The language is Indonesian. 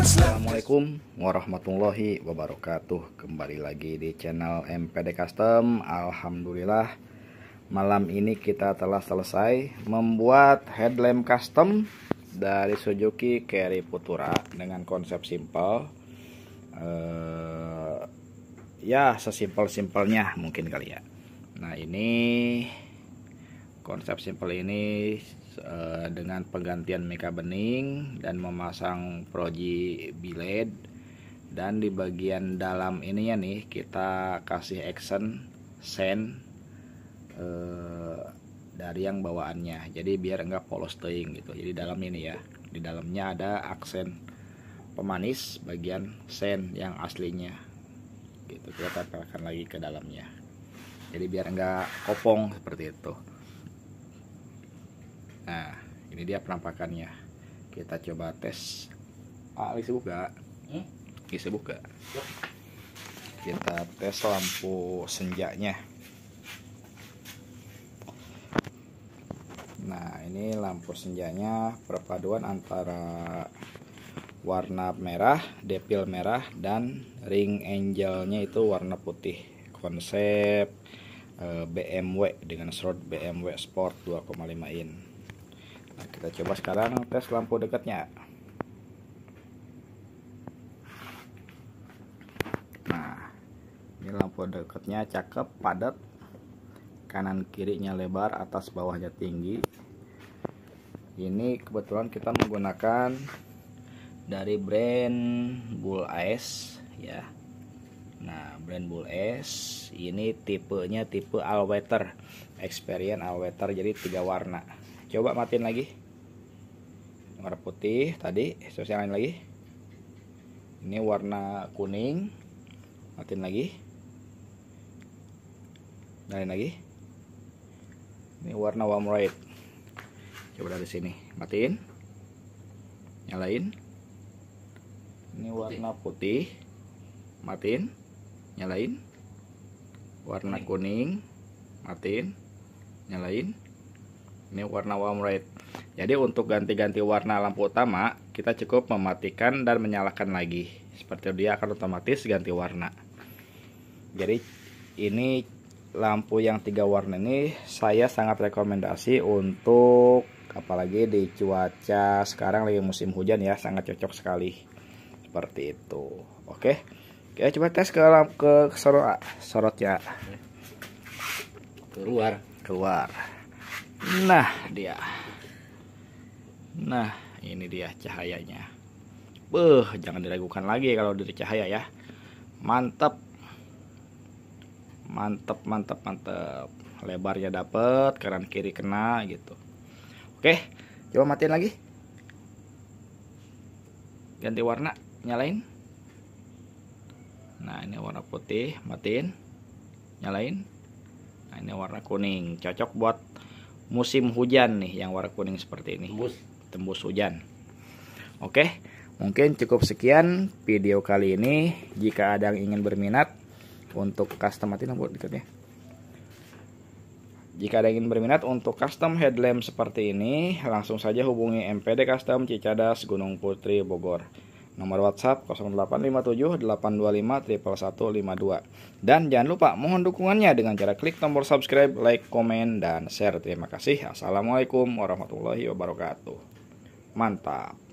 Assalamualaikum warahmatullahi wabarakatuh. Kembali lagi di channel MPD Custom. Alhamdulillah malam ini kita telah selesai membuat headlamp custom dari Suzuki Carry Putura dengan konsep simple. Uh, ya sesimpel-simpelnya mungkin kali ya. Nah, ini konsep simple ini eh, dengan penggantian meka bening dan memasang proji billet dan di bagian dalam ini ya nih kita kasih action sen eh, dari yang bawaannya jadi biar enggak polos teing gitu jadi dalam ini ya di dalamnya ada aksen pemanis bagian sen yang aslinya gitu kita tempelkan lagi ke dalamnya jadi biar enggak kopong seperti itu nah ini dia penampakannya kita coba tes ah bisa buka hmm? bisa buka kita tes lampu senjanya nah ini lampu senjanya perpaduan antara warna merah depil merah dan ring angelnya itu warna putih konsep eh, BMW dengan short BMW Sport 2,5 in nah, kita coba sekarang tes lampu dekatnya nah ini lampu dekatnya cakep padat kanan kirinya lebar atas bawahnya tinggi ini kebetulan kita menggunakan dari brand Bull Ice ya Nah, brand Bull S ini tipenya tipe all weather, experience all weather jadi tiga warna coba matiin lagi warna putih tadi terus yang lain lagi ini warna kuning matiin lagi lain lagi ini warna warm red coba dari sini matiin nyalain ini warna putih matiin nyalain warna kuning matiin nyalain ini warna warm red jadi untuk ganti-ganti warna lampu utama kita cukup mematikan dan menyalakan lagi seperti dia akan otomatis ganti warna jadi ini lampu yang tiga warna ini saya sangat rekomendasi untuk apalagi di cuaca sekarang lagi musim hujan ya sangat cocok sekali seperti itu oke oke coba tes ke ke sorot sorotnya keluar keluar Nah, dia. Nah, ini dia cahayanya. Beuh, jangan diragukan lagi kalau dari cahaya ya. Mantap. Mantap, mantap, mantap. Lebarnya dapet, kanan kiri kena gitu. Oke, coba matiin lagi. Ganti warna, nyalain. Nah, ini warna putih, matiin. Nyalain. Nah, ini warna kuning, cocok buat musim hujan nih yang warna kuning seperti ini tembus, tembus hujan oke mungkin cukup sekian video kali ini jika ada yang ingin berminat untuk custom mati dekat ya. jika ada yang ingin berminat untuk custom headlamp seperti ini, langsung saja hubungi MPD Custom Cicadas Gunung Putri Bogor. Nomor WhatsApp 0857 825 Dan jangan lupa mohon dukungannya dengan cara klik tombol subscribe, like, komen, dan share. Terima kasih. Assalamualaikum warahmatullahi wabarakatuh. Mantap.